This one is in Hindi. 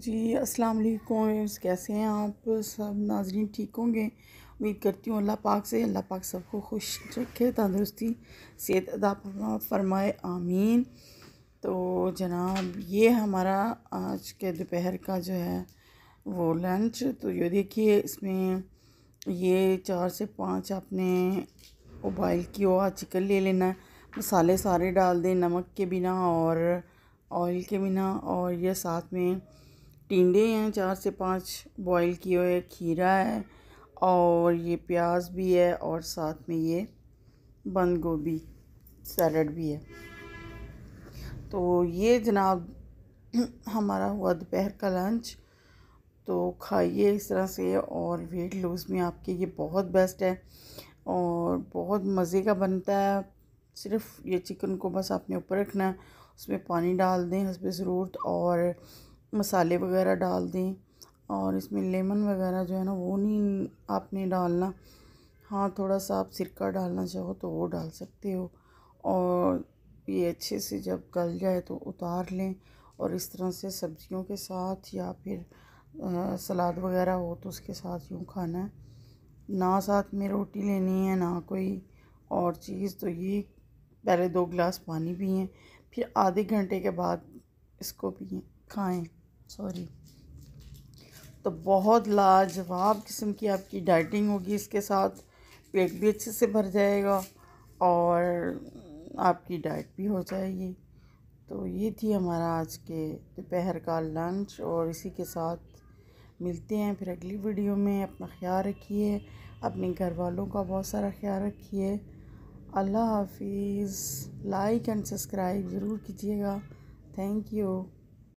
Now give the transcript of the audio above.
जी अस्सलाम वालेकुम कैसे हैं आप सब नाजरीन ठीक होंगे उम्मीद करती हूँ अल्लाह पाक से अल्लाह पाक सबको खुश रखे तंदुरुस्ती सेहत अदा फरमाए आमीन तो जनाब ये हमारा आज के दोपहर का जो है वो लंच तो ये देखिए इसमें ये चार से पाँच आपने उबाइल किया चिकन ले लेना मसाले सारे डाल दें नमक के बिना और ऑयल के बिना और ये साथ में टिंडे हैं चार से पांच बॉईल किए हुए खीरा है और ये प्याज भी है और साथ में ये बंद गोभी सैलड भी है तो ये जनाब हमारा हुआ दोपहर का लंच तो खाइए इस तरह से और वेट लूज़ में आपके ये बहुत बेस्ट है और बहुत मज़े का बनता है सिर्फ ये चिकन को बस आपने ऊपर रखना है उसमें पानी डाल दें हंसबे ज़रूरत और मसाले वगैरह डाल दें और इसमें लेमन वगैरह जो है ना वो नहीं आपने डालना हाँ थोड़ा सा आप सिरका डालना चाहो तो वो डाल सकते हो और ये अच्छे से जब गल जाए तो उतार लें और इस तरह से सब्जियों के साथ या फिर सलाद वगैरह हो तो उसके साथ यूँ खाना है ना साथ में रोटी लेनी है ना कोई और चीज़ तो ये पहले दो गिलास पानी पिए फिर आधे घंटे के बाद इसको पिए खाएँ सॉरी तो बहुत लाजवाब किस्म की आपकी डाइटिंग होगी इसके साथ पेट भी अच्छे से भर जाएगा और आपकी डाइट भी हो जाएगी तो ये थी हमारा आज के दोपहर का लंच और इसी के साथ मिलते हैं फिर अगली वीडियो में अपना ख्याल रखिए अपने घर वालों का बहुत सारा ख्याल रखिए अल्लाह हाफिज़ लाइक एंड सब्सक्राइब ज़रूर कीजिएगा थैंक यू